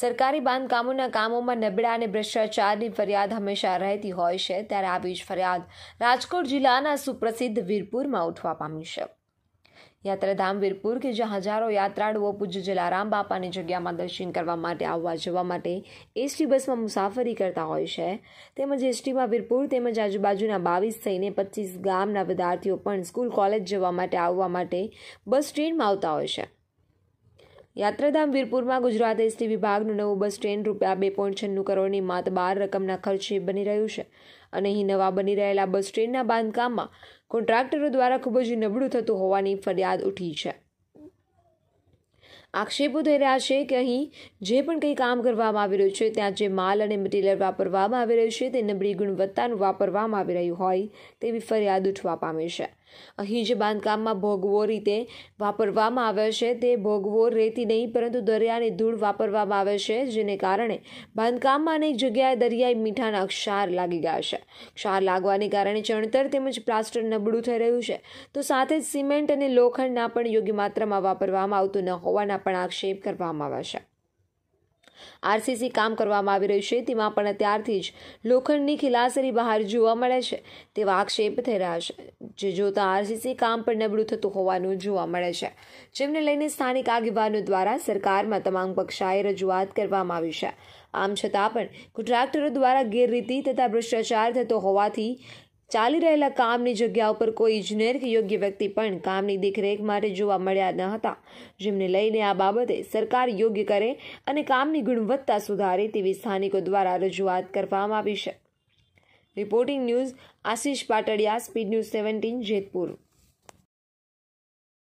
સરકારી બાંધકામોના કામોમાં નબળા અને ભ્રષ્ટાચારની ફરિયાદ હંમેશા રહેતી હોય છે ત્યારે આવી જ ફરિયાદ રાજકોટ જિલ્લાના સુપ્રસિદ્ધ વીરપુરમાં ઉઠવા પામી છે યાત્રાધામ વીરપુર કે જ્યાં હજારો યાત્રાળુઓ પૂજ્ય જલારામ બાપાની જગ્યામાં દર્શન કરવા માટે આવવા જવા માટે એસટી બસમાં મુસાફરી કરતા હોય છે તેમજ એસટીમાં વીરપુર તેમજ આજુબાજુના બાવીસ થઈને પચીસ ગામના વિદ્યાર્થીઓ પણ સ્કૂલ કોલેજ જવા માટે આવવા માટે બસ ટ્રેનમાં આવતા હોય છે યાત્રાધામ વીરપુરમાં ગુજરાત એસટી વિભાગનું નવું બસ સ્ટેન્ડ રૂપિયા બે પોઈન્ટ છન્નું કરોડની માત બાર રકમના ખર્ચે બની રહ્યું છે અને અહીં નવા બની રહેલા બસ સ્ટેન્ડના બાંધકામમાં કોન્ટ્રાક્ટરો દ્વારા ખૂબ જ નબળું થતું હોવાની ફરિયાદ ઉઠી છે આક્ષેપો થઈ રહ્યા છે કે અહીં જે પણ કંઈ કામ કરવામાં આવી રહ્યું છે ત્યાં જે માલ અને મટીરિયલ વાપરવામાં આવી રહ્યું છે તે નબળી ગુણવત્તાનું વાપરવામાં આવી રહ્યું હોય તેવી ફરિયાદ ઉઠવા પામે છે અહીં જે બાંધકામમાં ભોગવો રીતે વાપરવામાં આવે છે તે ભોગવો રેતી નહીં પરંતુ દરિયાની ધૂળ વાપરવામાં આવે છે જેને કારણે બાંધકામમાં અનેક જગ્યાએ દરિયાઈ મીઠાના ક્ષાર લાગી ગયા છે ક્ષાર લાગવાને કારણે ચણતર તેમજ પ્લાસ્ટર નબળું થઈ રહ્યું છે તો સાથે જ સિમેન્ટ અને લોખંડના પણ યોગ્ય માત્રામાં વાપરવામાં આવતું ન હોવાના પણ આક્ષેપ કરવામાં આવે છે આરસીસી કામ કરવામાં આવી રહ્યું છે તેમાં પણ ત્યારથી જ લોખંડની ખિલાસરી બહાર જોવા મળે છે તેવા આક્ષેપ થઈ રહ્યા છે જે જોતા આરસીસી કામ પણ નબળું થતું હોવાનું જોવા મળે છે જેમને લઈને સ્થાનિક આગેવાનો દ્વારા સરકારમાં તમામ પક્ષાએ રજૂઆત કરવામાં આવી છે આમ છતાં પણ કોન્ટ્રાક્ટરો દ્વારા ગેરરીતિ તથા ભ્રષ્ટાચાર થતો હોવાથી ચાલી રહેલા કામની જગ્યા ઉપર કોઈ ઇજનેર કે યોગ્ય વ્યક્તિ પણ કામની દેખરેખ માટે જોવા મળ્યા ન હતા જેમને લઈને આ બાબતે સરકાર યોગ્ય કરે અને કામની ગુણવત્તા સુધારે તેવી સ્થાનિકો દ્વારા રજૂઆત કરવામાં આવી છે reporting news Ashish Patadiya speed news seventeen Jetpur